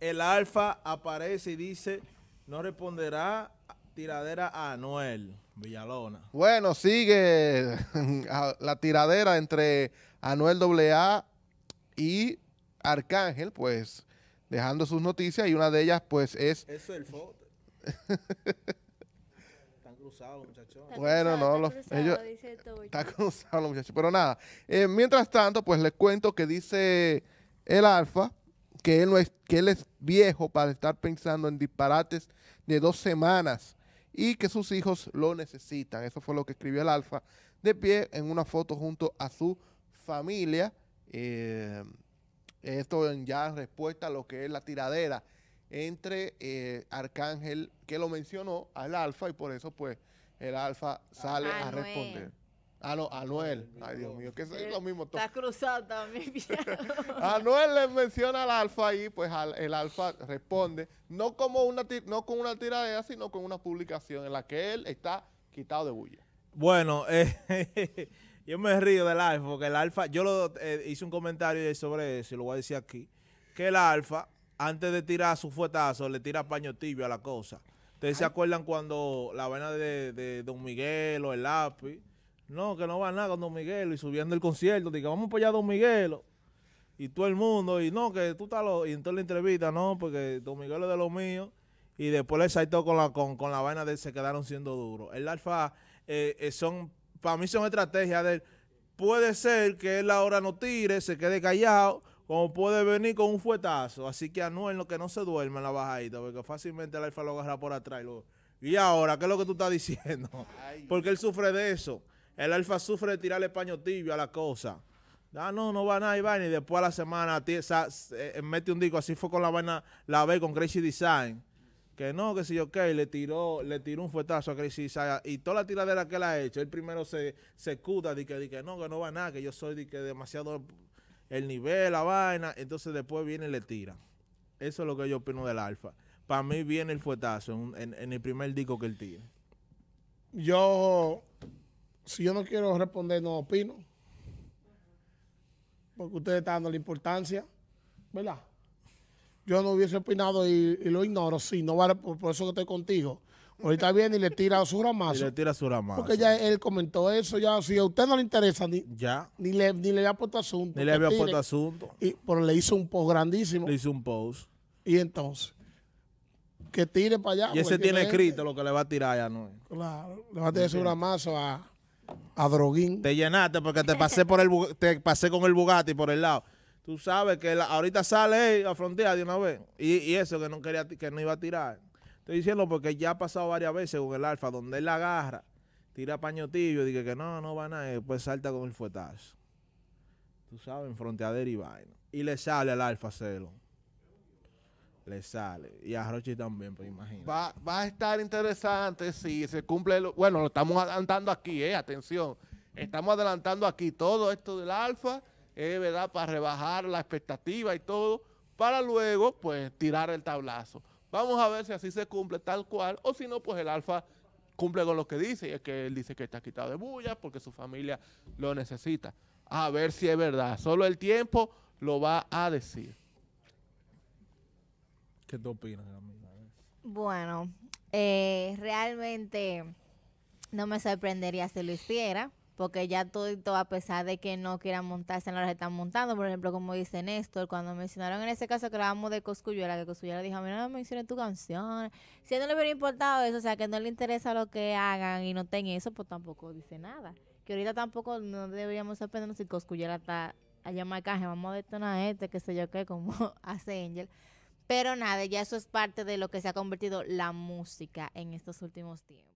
el Alfa aparece y dice, no responderá tiradera a Anuel Villalona. Bueno, sigue la tiradera entre Anuel AA y Arcángel, pues dejando sus noticias y una de ellas pues es... Eso es el foto. Están cruzados, muchachos. bueno, no, los, muchachos. Pero nada, eh, mientras tanto, pues les cuento que dice el Alfa que él, no es, que él es viejo para estar pensando en disparates de dos semanas y que sus hijos lo necesitan. Eso fue lo que escribió el Alfa de pie en una foto junto a su familia. Eh, esto en ya respuesta a lo que es la tiradera entre eh, Arcángel, que lo mencionó al Alfa, y por eso pues el Alfa sale a responder. A ah, lo, Anuel. Ay, Dios mío, que son eh, lo mismo Está cruzado también. Anuel le menciona al alfa y pues el alfa responde, no como una no con una tiradera, sino con una publicación en la que él está quitado de bulla. Bueno, eh, yo me río del alfa, porque el alfa, yo lo, eh, hice un comentario sobre eso y lo voy a decir aquí, que el alfa, antes de tirar su fuetazo, le tira paño tibio a la cosa. Ustedes se acuerdan cuando la vaina de, de Don Miguel o el lápiz, no, que no va nada con Don Miguel y subiendo el concierto, diga, vamos a allá a Don Miguel Y todo el mundo, y no, que tú estás lo... Y entonces la entrevista, no, porque Don Miguel es de lo míos, Y después le saltó con la, con, la vaina de se quedaron siendo duros. El alfa eh, eh, son, para mí son estrategias de puede ser que él ahora no tire, se quede callado, como puede venir con un fuetazo. Así que Anuel, lo que no se duerma en la bajadita, porque fácilmente el alfa lo agarra por atrás y Y ahora, ¿qué es lo que tú estás diciendo? Porque él sufre de eso. El Alfa sufre de tirarle paño tibio a la cosa. Ah, no, no va nada y Y después a la semana eh, mete un disco. Así fue con la vaina, la ve con Crazy Design. Que no, que si yo qué, le tiró, le tiró un fuetazo a Crazy Design. Y toda la tiradera que él ha hecho, él primero se, se escuda de que, di que no, que no va nada, que yo soy de que demasiado el nivel, la vaina. Entonces después viene y le tira. Eso es lo que yo opino del alfa. Para mí viene el fuetazo en, en el primer disco que él tira. Yo si yo no quiero responder, no opino. Porque ustedes está dando la importancia, ¿verdad? Yo no hubiese opinado y, lo ignoro, sí, no vale, por, eso que estoy contigo. Ahorita viene y le tira su ramazo. Y le tira su ramazo. Porque ya él comentó eso, ya si a usted no le interesa, ni, ni, le, ni le había puesto asunto. Ni le había puesto asunto. Y, pero le hizo un post grandísimo. Le hizo un post. Y entonces, que tire para allá. Y ese tiene escrito lo que le va a tirar ya, ¿no? Claro, le va a tirar su ramazo a a Droguín. Te llenaste porque te pasé por el pasé con el Bugatti por el lado. Tú sabes que ahorita sale a frontear de una vez. Y, eso que no quería que no iba a tirar. Estoy diciendo porque ya ha pasado varias veces con el Alfa, donde él la agarra, tira pañotillo y dice que no, no va a nada, después salta con el fuetazo. Tú sabes, en frontera y vaina. Y le sale al Alfa celo le sale. Y a Rochi también, pues imagino Va, a estar interesante si se cumple. bueno, lo estamos adelantando aquí, eh, atención. Estamos adelantando aquí todo esto del alfa, es eh, ¿verdad? Para rebajar la expectativa y todo, para luego, pues, tirar el tablazo. Vamos a ver si así se cumple tal cual, o si no, pues el alfa cumple con lo que dice, y es que él dice que está quitado de bulla porque su familia lo necesita. A ver si es verdad. Solo el tiempo lo va a decir. ¿Qué te opinas, Bueno, eh, realmente no me sorprendería si lo hiciera, porque ya todo, todo, a pesar de que no quieran montarse en lo que están montando, por ejemplo, como dice Néstor, cuando mencionaron en ese caso que hablábamos de Coscuyuela, que Coscuyuela dijo, mira, no mencionen tu canción, si no le hubiera importado eso, o sea, que no le interesa lo que hagan y no tenga eso, pues tampoco dice nada. Que ahorita tampoco no deberíamos sorprendernos si Coscuyuela está allá en caja, vamos a detonar este, qué sé yo qué, como hace Angel. Pero nada, ya eso es parte de lo que se ha convertido la música en estos últimos tiempos.